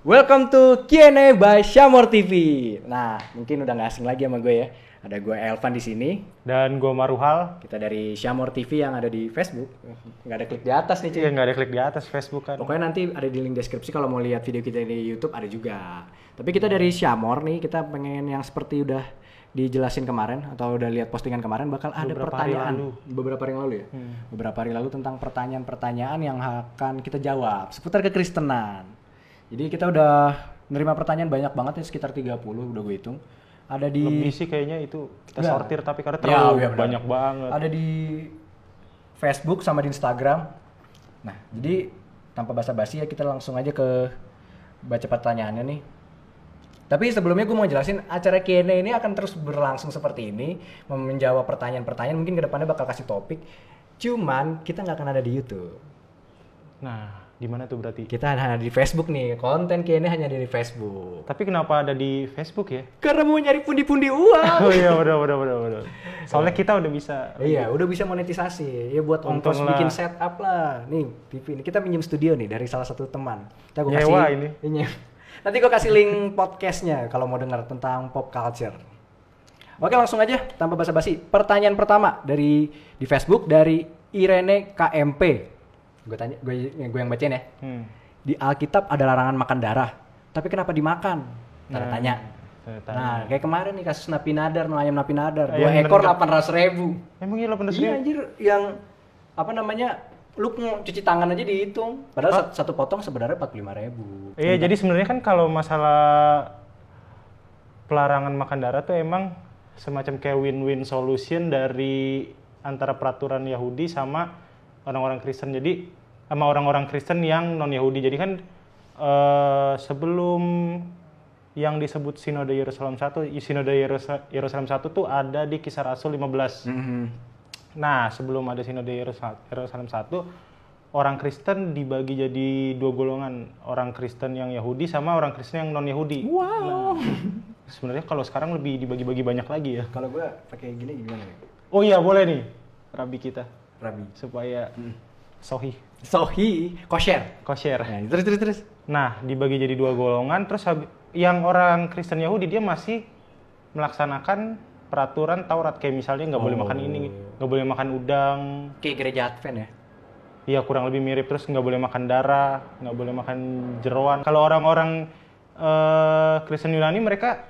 Welcome to Q&A by Shamor TV. Nah, mungkin udah nggak asing lagi sama gue ya. Ada gue Elvan di sini dan gue Maruhal. Kita dari Shamor TV yang ada di Facebook. Gak ada klik di atas nih, cuy. Iya, gak ada klik di atas Facebook kan. Pokoknya nanti ada di link deskripsi kalau mau lihat video kita di YouTube ada juga. Tapi kita dari Shamor nih, kita pengen yang seperti udah dijelasin kemarin atau udah lihat postingan kemarin bakal ada pertanyaan hari beberapa hari yang lalu ya hmm. beberapa hari lalu tentang pertanyaan-pertanyaan yang akan kita jawab seputar kekristenan jadi kita udah nerima pertanyaan banyak banget ya sekitar 30 udah gue hitung. Ada di lebih sih kayaknya itu kita gak. sortir tapi karena ya, terlalu ya, ya banyak banget. Ada di Facebook sama di Instagram. Nah, jadi tanpa basa-basi ya kita langsung aja ke baca pertanyaannya nih. Tapi sebelumnya gue mau jelasin acara Q&A ini akan terus berlangsung seperti ini, menjawab pertanyaan-pertanyaan mungkin kedepannya bakal kasih topik. Cuman kita nggak akan ada di YouTube. Nah, di mana tuh berarti? Kita hanya di Facebook nih. Konten kayaknya hanya di Facebook. Tapi kenapa ada di Facebook ya? Karena mau nyari pundi-pundi uang. oh iya, udah, udah, udah, udah. Soalnya kita udah bisa. Iya, udah bisa monetisasi. Ya buat untuk bikin setup lah. Nih, Pipi ini kita pinjam studio nih dari salah satu teman. Kita gua kasih. Nyewa ini. ini. Iya. Nanti gue kasih link podcastnya kalau mau dengar tentang pop culture. Oke langsung aja tanpa basa-basi. Pertanyaan pertama dari di Facebook dari Irene KMP. Gue tanya, gue gue yang bacain ya. Hmm. Di Alkitab ada larangan makan darah, tapi kenapa dimakan? Tanda hmm. tanya. Nah, kayak kemarin nih kasus napi nadar, no ayam napi nadar, ah, dua ekor delapan ratus ribu. Emang iya delapan ratus iya, ribu? Iya anjir, yang apa namanya? Lu cuci tangan aja dihitung, padahal ah? satu potong sebenarnya empat puluh lima ribu. Iya, Entah. jadi sebenarnya kan kalau masalah pelarangan makan darah tuh emang semacam kayak win-win solution dari antara peraturan Yahudi sama orang-orang Kristen jadi sama orang-orang Kristen yang non Yahudi jadi kan uh, sebelum yang disebut Sinode Yerusalem 1, Sinode Yerusalem 1 tuh ada di Kisah Rasul 15. Mm -hmm. Nah, sebelum ada Sinode Yerusalem 1, orang Kristen dibagi jadi dua golongan, orang Kristen yang Yahudi sama orang Kristen yang non-Yahudi. Wow. Nah, sebenarnya kalau sekarang lebih dibagi-bagi banyak lagi ya. Kalau gue pakai gini gimana nih? Oh iya, boleh nih. Rabi kita. Rabi supaya sohi hmm. sohi kosher kosher nah, terus terus terus nah dibagi jadi dua golongan terus yang orang Kristen Yahudi dia masih melaksanakan peraturan Taurat kayak misalnya nggak oh. boleh makan ini oh. nggak boleh makan udang kayak gereja Advent ya Iya kurang lebih mirip terus nggak boleh makan darah nggak boleh makan jeruan kalau orang-orang uh, Kristen Yunani mereka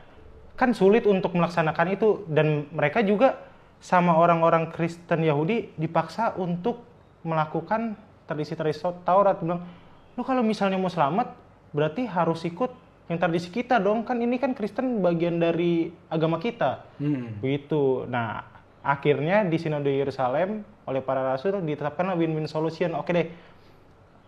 kan sulit untuk melaksanakan itu dan mereka juga sama orang-orang Kristen Yahudi dipaksa untuk melakukan tradisi-tradisi Taurat bilang lu kalau misalnya mau selamat berarti harus ikut yang tradisi kita dong kan ini kan Kristen bagian dari agama kita hmm. begitu nah akhirnya di sinode Yerusalem oleh para rasul ditetapkan win-win solution oke deh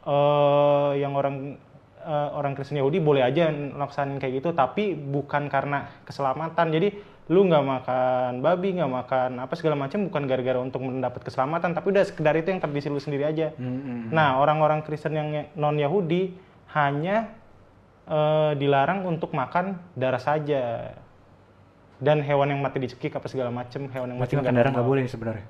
uh, yang orang uh, orang Kristen Yahudi boleh aja melaksanakan kayak gitu tapi bukan karena keselamatan jadi lu nggak makan babi nggak makan apa segala macam bukan gara-gara untuk mendapat keselamatan tapi udah sekedar itu yang tradisi lu sendiri aja mm-hmm. nah orang-orang Kristen yang non Yahudi hanya uh, dilarang untuk makan darah saja dan hewan yang mati dicekik apa segala macam hewan yang mati makan darah nggak boleh sebenarnya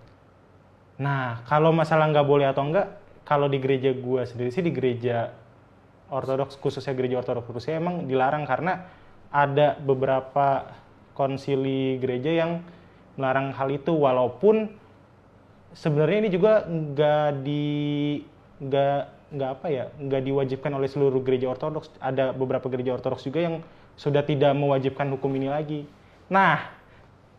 nah kalau masalah nggak boleh atau enggak kalau di gereja gua sendiri sih di gereja Ortodoks khususnya gereja Ortodoks Rusia emang dilarang karena ada beberapa konsili gereja yang melarang hal itu walaupun sebenarnya ini juga nggak di nggak nggak apa ya nggak diwajibkan oleh seluruh gereja ortodoks ada beberapa gereja ortodoks juga yang sudah tidak mewajibkan hukum ini lagi nah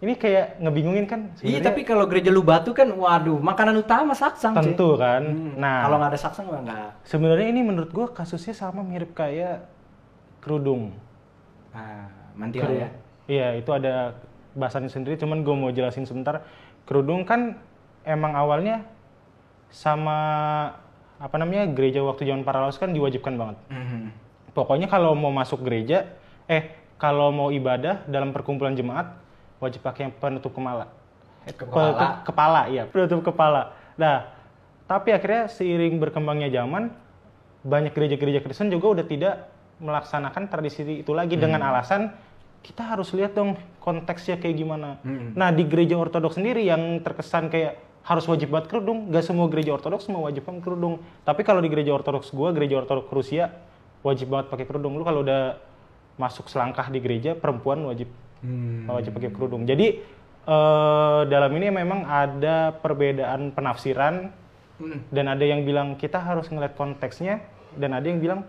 ini kayak ngebingungin kan iya tapi kalau gereja lu batu kan waduh makanan utama saksang tentu cik. kan hmm. nah kalau nggak ada saksang nggak sebenarnya ini menurut gua kasusnya sama mirip kayak kerudung ah mantil ya iya itu ada bahasanya sendiri cuman gua mau jelasin sebentar kerudung kan emang awalnya sama apa namanya gereja waktu zaman paralos kan diwajibkan banget mm -hmm. pokoknya kalau mau masuk gereja eh kalau mau ibadah dalam perkumpulan jemaat wajib pakai yang penutup kepala. Eh, kepala. kepala, iya, penutup kepala. Nah, tapi akhirnya seiring berkembangnya zaman, banyak gereja-gereja Kristen juga udah tidak melaksanakan tradisi itu lagi hmm. dengan alasan kita harus lihat dong konteksnya kayak gimana. Hmm. Nah, di gereja Ortodoks sendiri yang terkesan kayak harus wajib buat kerudung, gak semua gereja Ortodoks mau wajib pakai kerudung. Tapi kalau di gereja Ortodoks gue, gereja Ortodoks Rusia wajib banget pakai kerudung. Lu kalau udah masuk selangkah di gereja, perempuan wajib hmm. wajib pakai kerudung. Jadi uh, dalam ini memang ada perbedaan penafsiran hmm. dan ada yang bilang kita harus ngeliat konteksnya dan ada yang bilang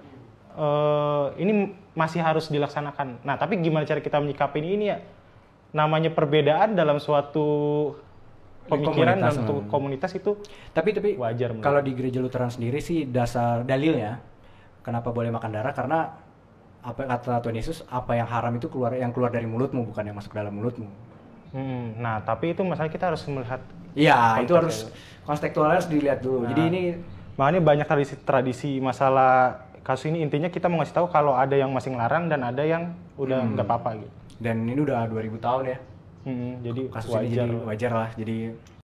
uh, ini masih harus dilaksanakan. Nah tapi gimana cara kita menyikapi ini, ini ya namanya perbedaan dalam suatu pemikiran dan untuk hmm. komunitas itu tapi tapi wajar kalau di gereja Lutheran sendiri sih dasar dalilnya kenapa boleh makan darah karena apa kata Tuhan Yesus apa yang haram itu keluar yang keluar dari mulutmu bukan yang masuk dalam mulutmu hmm, nah tapi itu masalah kita harus melihat iya, Ya, itu harus kontekstualnya harus dilihat dulu nah, jadi ini makanya banyak tradisi tradisi masalah kasus ini intinya kita mau ngasih tahu kalau ada yang masih ngelarang dan ada yang udah hmm. nggak hmm. apa-apa gitu dan ini udah 2000 tahun ya hmm, jadi kasus wajar. ini jadi wajar lah jadi